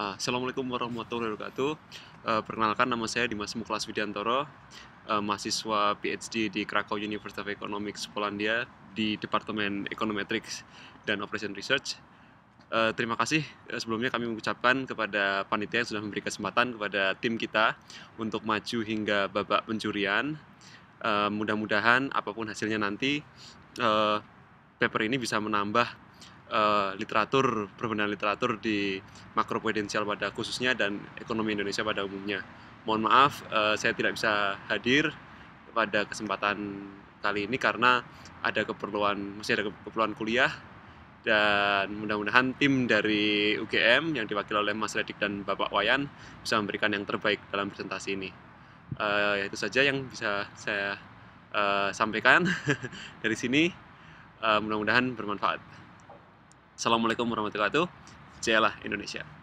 Ah, Assalamualaikum warahmatullahi wabarakatuh. Eh, perkenalkan nama saya Dimas Muklas Widiantoro, eh, mahasiswa PhD di Krakow University of Economics Polandia di Departemen Econometrics dan Operation Research. Eh, terima kasih sebelumnya kami mengucapkan kepada panitia yang sudah memberi kesempatan kepada tim kita untuk maju hingga babak pencurian. Mudah-mudahan apapun hasilnya nanti paper ini bisa menambah uh, literatur perbedaan literatur di makro pada khususnya dan ekonomi Indonesia pada umumnya. Mohon maaf uh, saya tidak bisa hadir pada kesempatan kali ini karena ada keperluan masih ada keperluan kuliah dan mudah-mudahan tim dari UGM yang diwakili oleh Mas Redik dan Bapak Wayan bisa memberikan yang terbaik dalam presentasi ini. Uh, itu saja yang bisa saya uh, sampaikan dari sini. Uh, mudah-mudahan bermanfaat. Assalamualaikum warahmatullahi wabarakatuh. Jayalah Indonesia.